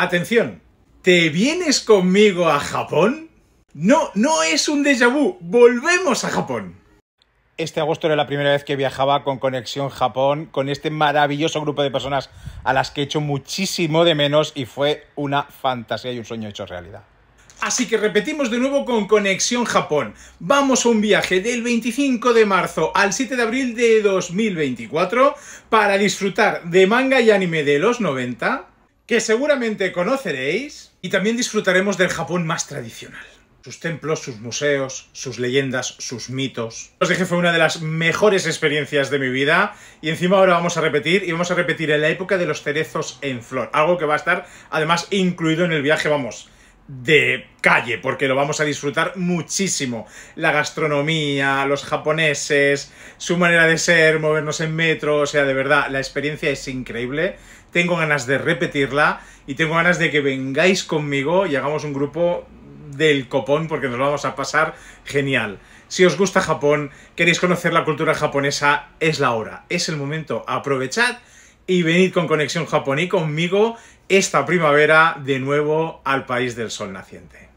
Atención, ¿te vienes conmigo a Japón? No, no es un déjà vu, volvemos a Japón. Este agosto era la primera vez que viajaba con Conexión Japón, con este maravilloso grupo de personas a las que he hecho muchísimo de menos y fue una fantasía y un sueño hecho realidad. Así que repetimos de nuevo con Conexión Japón. Vamos a un viaje del 25 de marzo al 7 de abril de 2024 para disfrutar de manga y anime de los 90 que seguramente conoceréis, y también disfrutaremos del Japón más tradicional. Sus templos, sus museos, sus leyendas, sus mitos. Os dije fue una de las mejores experiencias de mi vida y encima ahora vamos a repetir y vamos a repetir en la época de los cerezos en flor, algo que va a estar además incluido en el viaje, vamos, de calle, porque lo vamos a disfrutar muchísimo. La gastronomía, los japoneses, su manera de ser, movernos en metro, o sea, de verdad, la experiencia es increíble. Tengo ganas de repetirla y tengo ganas de que vengáis conmigo y hagamos un grupo del copón porque nos lo vamos a pasar genial. Si os gusta Japón, queréis conocer la cultura japonesa, es la hora, es el momento. Aprovechad y venid con Conexión Japón conmigo esta primavera de nuevo al país del sol naciente.